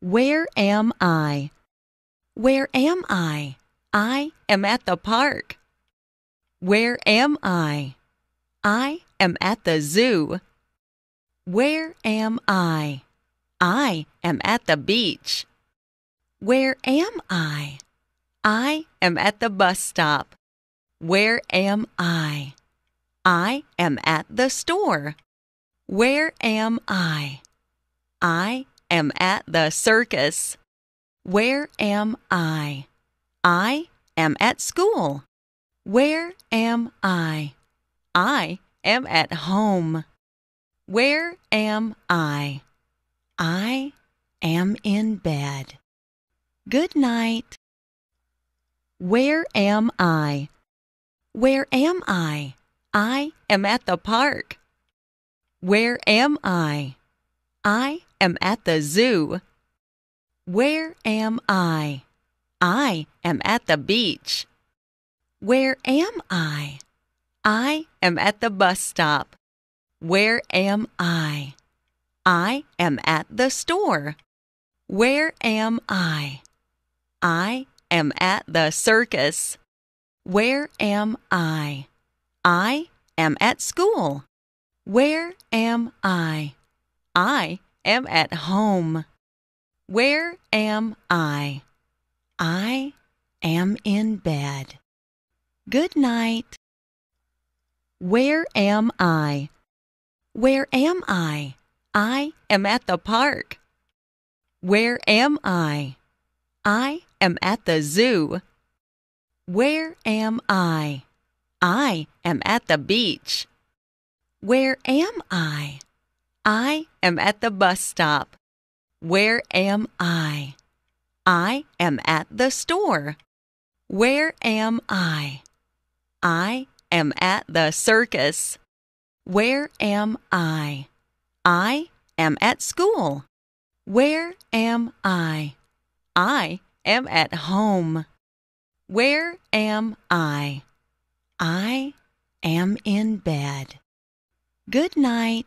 Where am I? Where am I? I am at the park. Where am I? I am at the zoo. Where am I? I am at the beach. Where am I? I am at the bus stop. Where am I? I am at the store. Where am I? I am at the circus. Where am I? I am at school. Where am I? I am at home. Where am I? I am in bed. Good night. Where am I? Where am I? I am at the park. Where am I? I am at the zoo. Where am I? I am at the beach. Where am I? I am at the bus stop. Where am I? I am at the store. Where am I? I am at the circus. Where am I? I am at school. Where am I? I am at home. Where am I? I am in bed. Good night. Where am I? Where am I? I am at the park. Where am I? I am at the zoo. Where am I? I am at the beach. Where am I? I am at the bus stop. Where am I? I am at the store. Where am I? I am at the circus. Where am I? I am at school. Where am I? I am at home. Where am I? I am in bed. Good night.